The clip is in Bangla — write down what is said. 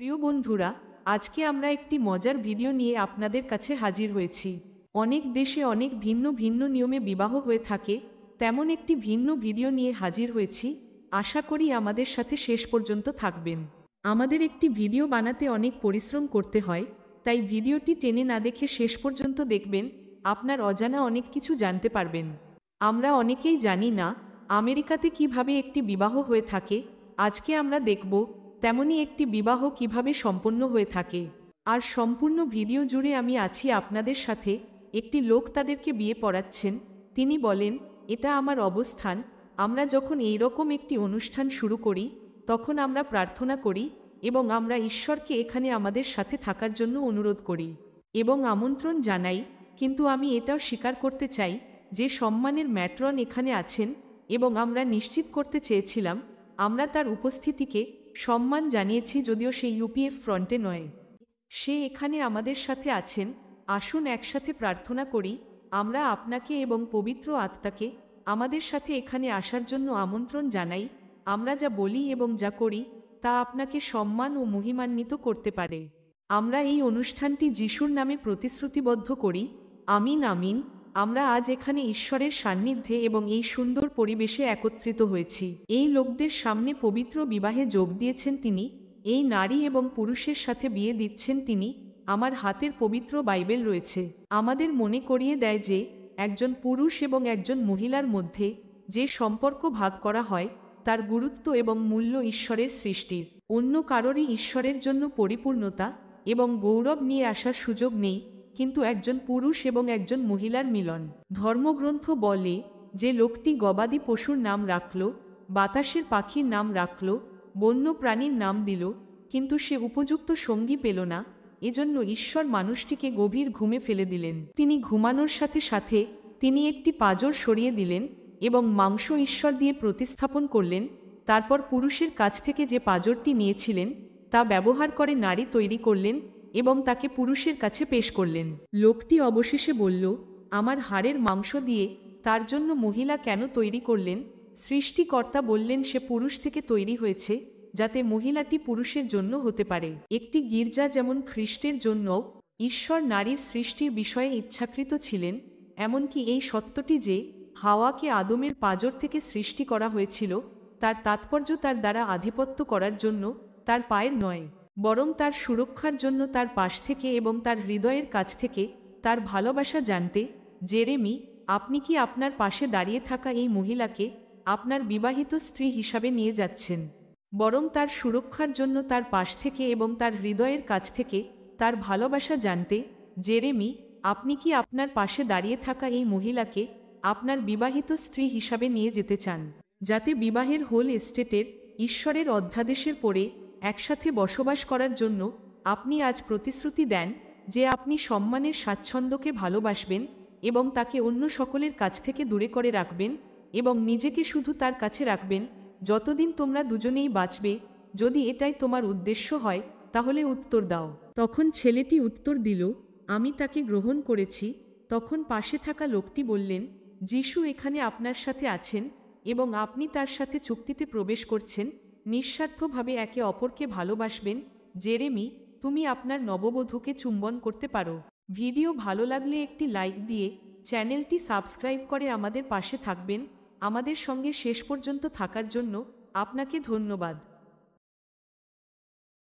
প্রিয় বন্ধুরা আজকে আমরা একটি মজার ভিডিও নিয়ে আপনাদের কাছে হাজির হয়েছি অনেক দেশে অনেক ভিন্ন ভিন্ন নিয়মে বিবাহ হয়ে থাকে তেমন একটি ভিন্ন ভিডিও নিয়ে হাজির হয়েছি আশা করি আমাদের সাথে শেষ পর্যন্ত থাকবেন আমাদের একটি ভিডিও বানাতে অনেক পরিশ্রম করতে হয় তাই ভিডিওটি টেনে না দেখে শেষ পর্যন্ত দেখবেন আপনার অজানা অনেক কিছু জানতে পারবেন আমরা অনেকেই জানি না আমেরিকাতে কিভাবে একটি বিবাহ হয়ে থাকে আজকে আমরা দেখব তেমনি একটি বিবাহ কিভাবে সম্পন্ন হয়ে থাকে আর সম্পূর্ণ ভিডিও জুড়ে আমি আছি আপনাদের সাথে একটি লোক তাদেরকে বিয়ে পড়াচ্ছেন তিনি বলেন এটা আমার অবস্থান আমরা যখন এই রকম একটি অনুষ্ঠান শুরু করি তখন আমরা প্রার্থনা করি এবং আমরা ঈশ্বরকে এখানে আমাদের সাথে থাকার জন্য অনুরোধ করি এবং আমন্ত্রণ জানাই কিন্তু আমি এটাও স্বীকার করতে চাই যে সম্মানের ম্যাট্রন এখানে আছেন এবং আমরা নিশ্চিত করতে চেয়েছিলাম আমরা তার উপস্থিতিকে সম্মান জানিয়েছি যদিও সে ইউপিএফ ফ্রন্টে নয় সে এখানে আমাদের সাথে আছেন আসুন একসাথে প্রার্থনা করি আমরা আপনাকে এবং পবিত্র আত্মাকে আমাদের সাথে এখানে আসার জন্য আমন্ত্রণ জানাই আমরা যা বলি এবং যা করি তা আপনাকে সম্মান ও মহিমান্বিত করতে পারে আমরা এই অনুষ্ঠানটি যিশুর নামে প্রতিশ্রুতিবদ্ধ করি আমিন আমিন আমরা আজ এখানে ঈশ্বরের সান্নিধ্যে এবং এই সুন্দর পরিবেশে একত্রিত হয়েছি এই লোকদের সামনে পবিত্র বিবাহে যোগ দিয়েছেন তিনি এই নারী এবং পুরুষের সাথে বিয়ে দিচ্ছেন তিনি আমার হাতের পবিত্র বাইবেল রয়েছে আমাদের মনে করিয়ে দেয় যে একজন পুরুষ এবং একজন মহিলার মধ্যে যে সম্পর্ক ভাগ করা হয় তার গুরুত্ব এবং মূল্য ঈশ্বরের সৃষ্টির অন্য কারোরই ঈশ্বরের জন্য পরিপূর্ণতা এবং গৌরব নিয়ে আসার সুযোগ নেই কিন্তু একজন পুরুষ এবং একজন মহিলার মিলন ধর্মগ্রন্থ বলে যে লোকটি গবাদি পশুর নাম রাখল বাতাসের পাখির নাম রাখল বন্য প্রাণীর নাম দিল কিন্তু সে উপযুক্ত সঙ্গী পেল না এজন্য ঈশ্বর মানুষটিকে গভীর ঘুমে ফেলে দিলেন তিনি ঘুমানোর সাথে সাথে তিনি একটি পাঁজর সরিয়ে দিলেন এবং মাংস ঈশ্বর দিয়ে প্রতিস্থাপন করলেন তারপর পুরুষের কাছ থেকে যে পাঁজরটি নিয়েছিলেন তা ব্যবহার করে নারী তৈরি করলেন এবং তাকে পুরুষের কাছে পেশ করলেন লোকটি অবশেষে বলল আমার হাড়ের মাংস দিয়ে তার জন্য মহিলা কেন তৈরি করলেন সৃষ্টিকর্তা বললেন সে পুরুষ থেকে তৈরি হয়েছে যাতে মহিলাটি পুরুষের জন্য হতে পারে একটি গির্জা যেমন খ্রিস্টের জন্য ঈশ্বর নারীর সৃষ্টির বিষয়ে ইচ্ছাকৃত ছিলেন এমনকি এই সত্যটি যে হাওয়াকে আদমের পাজর থেকে সৃষ্টি করা হয়েছিল তার তাৎপর্য তার দ্বারা আধিপত্য করার জন্য তার পায়ের নয় বরং তার সুরক্ষার জন্য তার পাশ থেকে এবং তার হৃদয়ের কাছ থেকে তার ভালোবাসা জানতে জেরেমি আপনি কি আপনার পাশে দাঁড়িয়ে থাকা এই মহিলাকে আপনার বিবাহিত স্ত্রী হিসাবে নিয়ে যাচ্ছেন বরং তার সুরক্ষার জন্য তার পাশ থেকে এবং তার হৃদয়ের কাছ থেকে তার ভালোবাসা জানতে জেরেমি আপনি কি আপনার পাশে দাঁড়িয়ে থাকা এই মহিলাকে আপনার বিবাহিত স্ত্রী হিসাবে নিয়ে যেতে চান যাতে বিবাহের হোল এস্টেটের ঈশ্বরের অধ্যাদেশের পরে একসাথে বসবাস করার জন্য আপনি আজ প্রতিশ্রুতি দেন যে আপনি সম্মানের স্বাচ্ছন্দ্যকে ভালোবাসবেন এবং তাকে অন্য সকলের কাছ থেকে দূরে করে রাখবেন এবং নিজেকে শুধু তার কাছে রাখবেন যতদিন তোমরা দুজনেই বাঁচবে যদি এটাই তোমার উদ্দেশ্য হয় তাহলে উত্তর দাও তখন ছেলেটি উত্তর দিল আমি তাকে গ্রহণ করেছি তখন পাশে থাকা লোকটি বললেন যিশু এখানে আপনার সাথে আছেন এবং আপনি তার সাথে চুক্তিতে প্রবেশ করছেন নিঃস্বার্থভাবে একে অপরকে ভালোবাসবেন জেরেমি তুমি আপনার নববধূকে চুম্বন করতে পারো ভিডিও ভালো লাগলে একটি লাইক দিয়ে চ্যানেলটি সাবস্ক্রাইব করে আমাদের পাশে থাকবেন আমাদের সঙ্গে শেষ পর্যন্ত থাকার জন্য আপনাকে ধন্যবাদ